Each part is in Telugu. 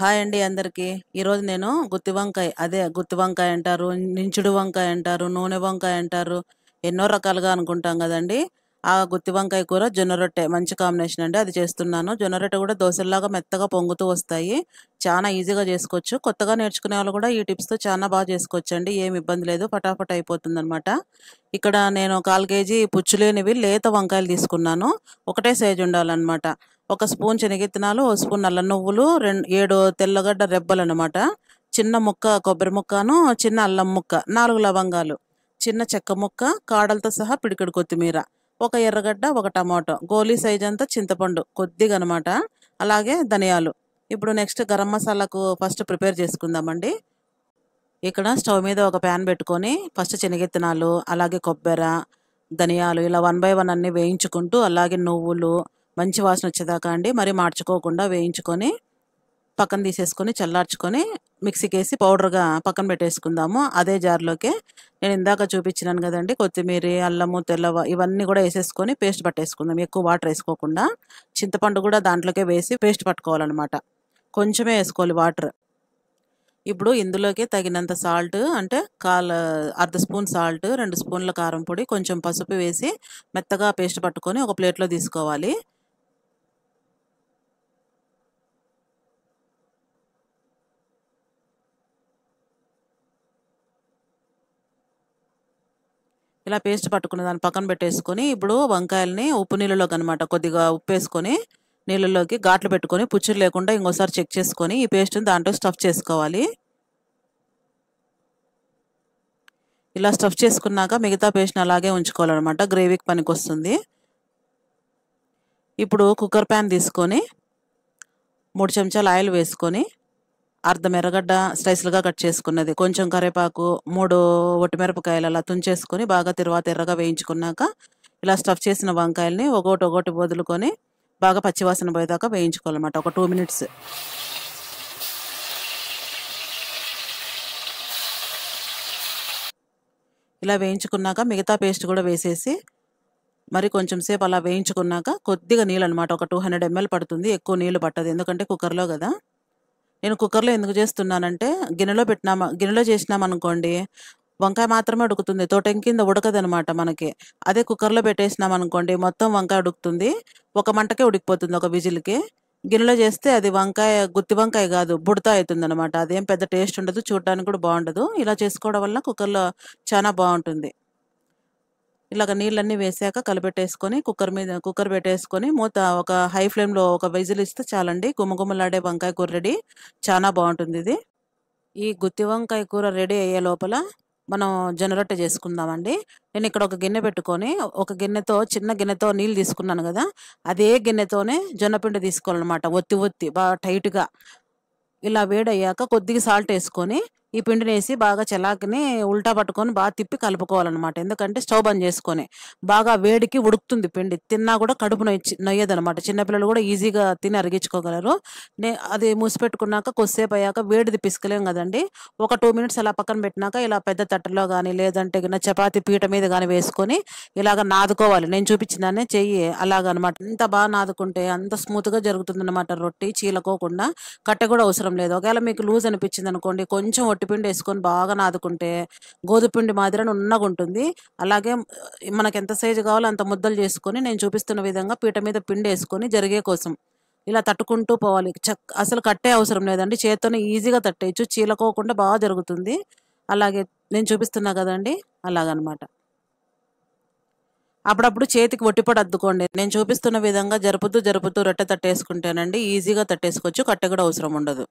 హాయ్ అండి అందరికీ ఈరోజు నేను గుత్తి వంకాయ అదే గుత్తి వంకాయ అంటారు నించుడు వంకాయ అంటారు నూనె వంకాయ అంటారు ఎన్నో రకాలుగా అనుకుంటాం కదండి ఆ గుత్తి వంకాయ కూర జొన్న రొట్టె మంచి కాంబినేషన్ అండి అది చేస్తున్నాను జొన్న రొట్టె కూడా దోశల్లాగా మెత్తగా పొంగుతూ వస్తాయి చాలా ఈజీగా చేసుకోవచ్చు కొత్తగా నేర్చుకునే వాళ్ళు కూడా ఈ టిప్స్తో చాలా బాగా చేసుకోవచ్చు అండి ఏమి ఇబ్బంది లేదు ఫటాఫట్ అయిపోతుంది అనమాట ఇక్కడ నేను కాల్ కేజీ పుచ్చులేనివి లేత వంకాయలు తీసుకున్నాను ఒకటే సైజు ఉండాలన్నమాట ఒక స్పూన్ శనగిత్తనాలు ఒక స్పూన్ నల్ల నువ్వులు రెండు ఏడు తెల్లగడ్డ రెబ్బలు అనమాట చిన్న ముక్క కొబ్బరి ముక్కను చిన్న అల్లం ముక్క నాలుగు లవంగాలు చిన్న చెక్క ముక్క కాడలతో సహా పిడికిడి కొత్తిమీర ఒక ఎర్రగడ్డ ఒక టమాటో గోలీ సైజ్ అంతా చింతపండు కొద్దిగా అనమాట అలాగే ధనియాలు ఇప్పుడు నెక్స్ట్ గరం మసాలాకు ఫస్ట్ ప్రిపేర్ చేసుకుందామండి ఇక్కడ స్టవ్ మీద ఒక ప్యాన్ పెట్టుకొని ఫస్ట్ శనగిత్తనాలు అలాగే కొబ్బరి ధనియాలు ఇలా వన్ బై వన్ అన్నీ వేయించుకుంటూ అలాగే నువ్వులు మంచి వాసన వచ్చేదాకా అండి మరి మార్చుకోకుండా వేయించుకొని పక్కన తీసేసుకొని చల్లార్చుకొని మిక్సీకి వేసి పౌడర్గా పక్కన పెట్టేసుకుందాము అదే జార్లోకే నేను ఇందాక చూపించినాను కదండి కొత్తిమీర అల్లము తెల్లవ ఇవన్నీ కూడా వేసేసుకొని పేస్ట్ పట్టేసుకుందాం ఎక్కువ వాటర్ వేసుకోకుండా చింతపండు కూడా దాంట్లోకే వేసి పేస్ట్ పట్టుకోవాలన్నమాట కొంచెమే వేసుకోవాలి వాటర్ ఇప్పుడు ఇందులోకి తగినంత సాల్ట్ అంటే కాల్ అర్ధ స్పూన్ సాల్ట్ రెండు స్పూన్ల కారం పొడి కొంచెం పసుపు వేసి మెత్తగా పేస్ట్ పట్టుకొని ఒక ప్లేట్లో తీసుకోవాలి ఇలా పేస్ట్ పట్టుకున్న దాన్ని పక్కన పెట్టేసుకొని ఇప్పుడు వంకాయలని ఉప్పు నీళ్ళలోకి అనమాట కొద్దిగా ఉప్పు వేసుకొని నీళ్ళలోకి ఘాట్లు పెట్టుకొని పుచ్చులు లేకుండా ఇంకోసారి చెక్ చేసుకొని ఈ పేస్ట్ని దాంట్లో స్టఫ్ చేసుకోవాలి ఇలా స్టఫ్ చేసుకున్నాక మిగతా పేస్ట్ని అలాగే ఉంచుకోవాలన్నమాట గ్రేవీకి పనికి వస్తుంది ఇప్పుడు కుక్కర్ ప్యాన్ తీసుకొని మూడు చెంచాలు ఆయిల్ వేసుకొని అర్ధం ఎర్రగడ్డ స్లైస్లుగా కట్ చేసుకున్నది కొంచెం కరివేపాకు మూడు ఒట్టిమిరపకాయలు అలా తుంచేసుకొని బాగా తరువాత ఎర్రగా వేయించుకున్నాక ఇలా స్టఫ్ చేసిన వంకాయల్ని ఒకటి ఒకటి వదులుకొని బాగా పచ్చివాసన పోయేదాకా వేయించుకోవాలన్నమాట ఒక టూ మినిట్స్ ఇలా వేయించుకున్నాక మిగతా పేస్ట్ కూడా వేసేసి మరి కొంచెం సేపు అలా వేయించుకున్నాక కొద్దిగా నీళ్ళు అనమాట ఒక టూ హండ్రెడ్ ఎంఎల్ పడుతుంది ఎక్కువ నీళ్ళు పట్టదు ఎందుకంటే కుక్కర్లో కదా నేను కుక్కర్లో ఎందుకు చేస్తున్నానంటే గిన్నెలో పెట్టినామా గిన్నెలో చేసినామనుకోండి వంకాయ మాత్రమే ఉడుకుతుంది తోటం కింద అనమాట మనకి అదే కుక్కర్లో పెట్టేసినాం అనుకోండి మొత్తం వంకాయ ఉడుకుతుంది ఒక మంటకే ఉడికిపోతుంది ఒక విజిల్కి గిన్నెలో చేస్తే అది వంకాయ గుత్తి వంకాయ కాదు బుడత అవుతుంది అనమాట అదేం పెద్ద టేస్ట్ ఉండదు చూడడానికి కూడా బాగుండదు ఇలా చేసుకోవడం వల్ల కుక్కర్లో చాలా బాగుంటుంది ఇలాగ నీళ్ళన్నీ వేసాక కలిపెట్టేసుకొని కుక్కర్ మీద కుక్కర్ పెట్టేసుకొని మూత ఒక హై ఫ్లేమ్లో ఒక విజిల్ ఇస్తే చాలండి గుమగుమలాడే వంకాయ కూర రెడీ చాలా బాగుంటుంది ఇది ఈ గుత్తి వంకాయ కూర రెడీ అయ్యే లోపల మనం జొన్నరొట్టె చేసుకుందామండి నేను ఇక్కడ ఒక గిన్నె పెట్టుకొని ఒక గిన్నెతో చిన్న గిన్నెతో నీళ్ళు తీసుకున్నాను కదా అదే గిన్నెతోనే జొన్నపిండి తీసుకోవాలన్నమాట ఒత్తి ఒత్తి బాగా టైట్గా ఇలా వేడయ్యాక కొద్దిగా సాల్ట్ వేసుకొని ఈ పిండిని వేసి బాగా చలాకిని ఉల్టా పట్టుకొని బాగా తిప్పి కలుపుకోవాలన్నమాట ఎందుకంటే స్టవ్ బంద్ చేసుకొని బాగా వేడికి ఉడుకుతుంది పిండి తిన్నా కూడా కడుపు నొయ్యి నొయ్యదనమాట చిన్నపిల్లలు కూడా ఈజీగా తిని అరిగించుకోగలరు నే అది మూసిపెట్టుకున్నాక కొద్దిసేపు అయ్యాక వేడిది పిసుకలేం కదండి ఒక టూ మినిట్స్ అలా పక్కన పెట్టినాక ఇలా పెద్ద తట్టలో కానీ లేదంటే గిన్న చపాతి పీట మీద కానీ వేసుకొని ఇలాగ నాదుకోవాలి నేను చూపించిందానే చెయ్యి అలాగనమాట ఇంత బాగా నాదుకుంటే అంత స్మూత్గా అనమాట రొట్టి చీలకోకుండా కట్టె కూడా అవసరం లేదు ఒకవేళ మీకు లూజ్ అనిపించింది అనుకోండి కొంచెం పొట్టిపిండి వేసుకొని బాగా నాదుకుంటే గోధుపిండి మాదిరి ఉన్నగా ఉంటుంది అలాగే మనకు ఎంత సైజు కావాలో అంత ముద్దలు చేసుకొని నేను చూపిస్తున్న విధంగా పీట మీద పిండి వేసుకొని జరిగే కోసం ఇలా తట్టుకుంటూ పోవాలి అసలు కట్టే అవసరం లేదండి చేత్తోనే ఈజీగా తట్టేయచ్చు చీలకోకుండా బాగా జరుగుతుంది అలాగే నేను చూపిస్తున్నా కదండి అలాగనమాట అప్పుడప్పుడు చేతికి ఒట్టిపడి అద్దుకోండి నేను చూపిస్తున్న విధంగా జరుపుతూ జరుపుతూ రొట్టె తట్టేసుకుంటేనండి ఈజీగా తట్టేసుకోవచ్చు కట్టె కూడా అవసరం ఉండదు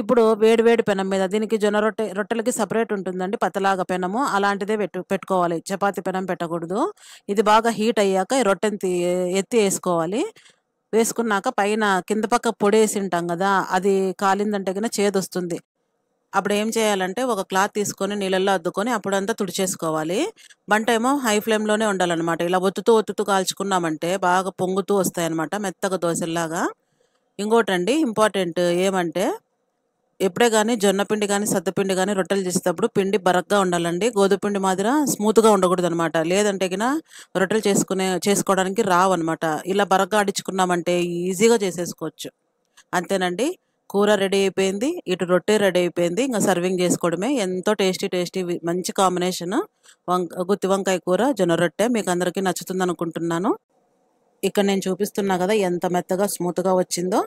ఇప్పుడు వేడి వేడి పెనం మీద దీనికి జొన్న రొట్టె రొట్టెలకి సపరేట్ ఉంటుందండి పతలాగా పెనము అలాంటిదే పెట్టు పెట్టుకోవాలి చపాతి పెనం పెట్టకూడదు ఇది బాగా హీట్ అయ్యాక ఈ రొట్టెని ఎత్తి వేసుకోవాలి వేసుకున్నాక పైన కింద పక్క పొడేసి ఉంటాం కదా అది కాలిందంటే చేదు చేదొస్తుంది అప్పుడు ఏం చేయాలంటే ఒక క్లాత్ తీసుకొని నీళ్ళల్లో అద్దుకొని అప్పుడంతా తుడిచేసుకోవాలి బంట ఏమో హై ఫ్లేమ్లోనే ఉండాలన్నమాట ఇలా ఒత్తుతూ ఒత్తుతూ కాల్చుకున్నామంటే బాగా పొంగుతూ వస్తాయి అనమాట మెత్తగా దోశల్లాగా ఇంకోటండి ఇంపార్టెంట్ ఏమంటే ఎప్పుడే కానీ జొన్నపిండి కానీ సత్తపిండి కానీ రొట్టెలు చేసేటప్పుడు పిండి బరక్గా ఉండాలండి గోధుమపిండి మాదిర స్మూత్గా ఉండకూడదు అనమాట లేదంటే కినా రొట్టెలు చేసుకునే చేసుకోవడానికి రావన్నమాట ఇలా బరక్గా అడించుకున్నామంటే ఈజీగా చేసేసుకోవచ్చు అంతేనండి కూర రెడీ అయిపోయింది ఇటు రొట్టె రెడీ అయిపోయింది ఇంకా సర్వింగ్ చేసుకోవడమే ఎంతో టేస్టీ టేస్టీ మంచి కాంబినేషన్ వంక గుత్తి వంకాయ కూర జొన్న రొట్టె మీకు అందరికీ నచ్చుతుంది అనుకుంటున్నాను ఇక్కడ నేను చూపిస్తున్నా కదా ఎంత మెత్తగా స్మూత్గా వచ్చిందో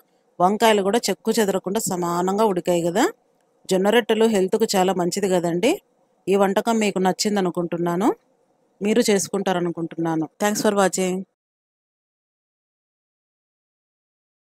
వంకాయలు కూడా చెక్కు చెదరకుండా సమానంగా ఉడికాయి కదా జొన్న రొట్టెలు హెల్త్కు చాలా మంచిది కదండి ఈ వంటకం మీకు నచ్చింది అనుకుంటున్నాను మీరు చేసుకుంటారనుకుంటున్నాను థ్యాంక్స్ ఫర్ వాచింగ్